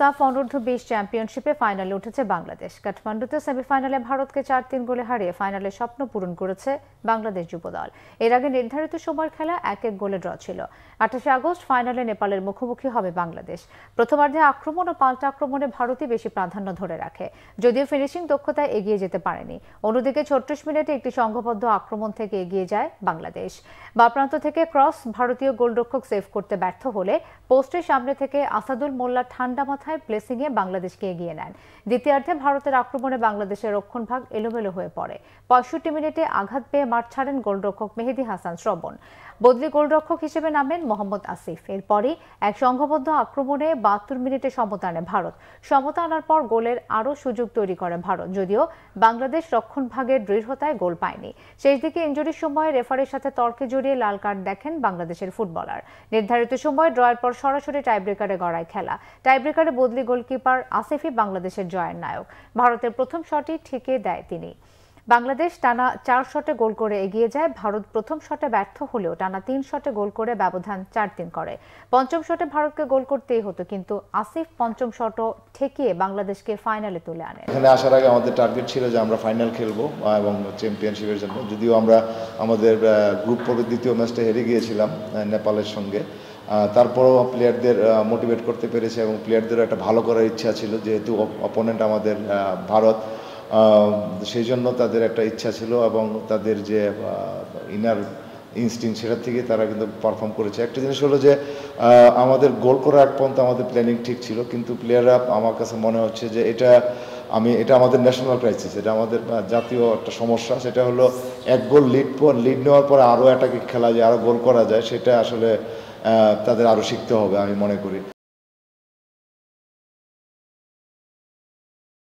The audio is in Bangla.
সাফ অনূর্ধ্ব বিশ চ্যাম্পিয়নশিপে ফাইনালে উঠেছে বাংলাদেশ কাঠমান্ডুতে সেমিফাইনালে ভারতকে চার তিন গোলে হারিয়ে ফাইনালে স্বপ্ন পূরণ করেছে বাংলাদেশ যুব দল এর আগে নির্ধারিত সময়ের খেলা এক এক গোলে ড্র ছিল আঠাশে আগস্ট ফাইনালে নেপালের মুখোমুখি হবে বাংলাদেশ প্রথমার্ধে আক্রমণ ও পাল্টা আক্রমণে ভারতই বেশি প্রাধান্য ধরে রাখে যদিও ফিনিশিং দক্ষতায় এগিয়ে যেতে পারেনি অন্যদিকে ছত্রিশ মিনিটে একটি সংঘবদ্ধ আক্রমণ থেকে এগিয়ে যায় বাংলাদেশ বাপ্রান্ত থেকে ক্রস ভারতীয় গোলরক্ষক সেভ করতে ব্যর্থ হলে পোস্টের সামনে থেকে আসাদুল মোল্লা ঠান্ডা মাথায় অন্যথায় প্লেসিংয়ে বাংলাদেশকে এগিয়ে নেন দ্বিতীয়ার্ধে ভারতের আক্রমণে বাংলাদেশের রক্ষণভাগ এলোমেলো হয়ে পড়ে পঁয়ষট্টি মিনিটে আঘাত পেয়ে মাঠ ছাড়েন গোলরক্ষক মেহেদি হাসান শ্রবণ বদলি গোলরক্ষক হিসেবে নামেন মোহাম্মদ আসিফ এরপরই এক সংঘবদ্ধ আক্রমণে বাহাত্তর মিনিটে সমতা আনে ভারত সমতা আনার পর গোলের আরও সুযোগ তৈরি করে ভারত যদিও বাংলাদেশ রক্ষণভাগের দৃঢ়তায় গোল পায়নি শেষ দিকে ইঞ্জুরির সময় রেফারির সাথে তর্কে জড়িয়ে লাল কার্ড দেখেন বাংলাদেশের ফুটবলার নির্ধারিত সময় ড্রয়ের পর সরাসরি টাইব্রেকারে গড়ায় খেলা টাইব্রেকারে একেবারে বদলি গোলকিপার আসিফই বাংলাদেশের জয়ের নায়ক ভারতের প্রথম শটই ঠেকে দেয় তিনি বাংলাদেশ টানা চার শটে গোল করে এগিয়ে যায় ভারত প্রথম শটে ব্যর্থ হলেও টানা তিন শটে গোল করে ব্যবধান চার তিন করে পঞ্চম শটে ভারতকে গোল করতেই হতো কিন্তু আসিফ পঞ্চম শটও ঠেকিয়ে বাংলাদেশকে ফাইনালে তুলে আনে এখানে আসার আগে আমাদের টার্গেট ছিল যে আমরা ফাইনাল খেলবো এবং চ্যাম্পিয়নশিপের জন্য যদিও আমরা আমাদের গ্রুপ পর্বের দ্বিতীয় ম্যাচটা হেরে গিয়েছিলাম নেপালের সঙ্গে তারপরেও প্লেয়ারদের মোটিভেট করতে পেরেছে এবং প্লেয়ারদেরও একটা ভালো করার ইচ্ছা ছিল যেহেতু অপোনেন্ট আমাদের ভারত সেই জন্য তাদের একটা ইচ্ছা ছিল এবং তাদের যে ইনার ইনস্টিং সেটার থেকে তারা কিন্তু পারফর্ম করেছে একটা জিনিস হলো যে আমাদের গোল করা এক পর্যন্ত আমাদের প্ল্যানিং ঠিক ছিল কিন্তু প্লেয়াররা আমার কাছে মনে হচ্ছে যে এটা আমি এটা আমাদের ন্যাশনাল ক্রাইসিস এটা আমাদের জাতীয় একটা সমস্যা সেটা হলো এক গোল লিড পর লিড নেওয়ার পরে আরও একটা খেলা যায় আরও গোল করা যায় সেটা আসলে তাদের আরও শিখতে হবে আমি মনে করি